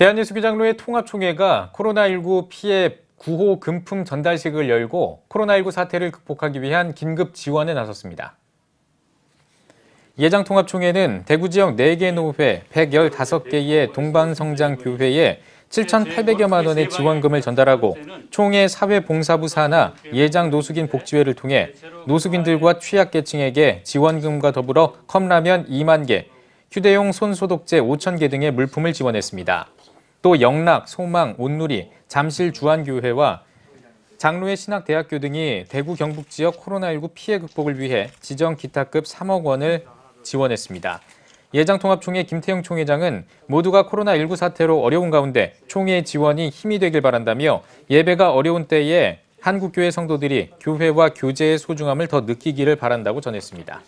대한예수교장로의 통합총회가 코로나19 피해 구호 금품 전달식을 열고 코로나19 사태를 극복하기 위한 긴급 지원에 나섰습니다. 예장통합총회는 대구 지역 4개 노회 115개의 동방성장교회에 7,800여만 원의 지원금을 전달하고 총회 사회봉사부 산하 예장 노숙인 복지회를 통해 노숙인들과 취약계층에게 지원금과 더불어 컵라면 2만 개, 휴대용 손소독제 5,000개 등의 물품을 지원했습니다. 또 영락, 소망, 온누리, 잠실 주한교회와 장로의 신학대학교 등이 대구 경북 지역 코로나19 피해 극복을 위해 지정 기타급 3억 원을 지원했습니다. 예장통합총회 김태영 총회장은 모두가 코로나19 사태로 어려운 가운데 총회의 지원이 힘이 되길 바란다며 예배가 어려운 때에 한국교회 성도들이 교회와 교제의 소중함을 더 느끼기를 바란다고 전했습니다.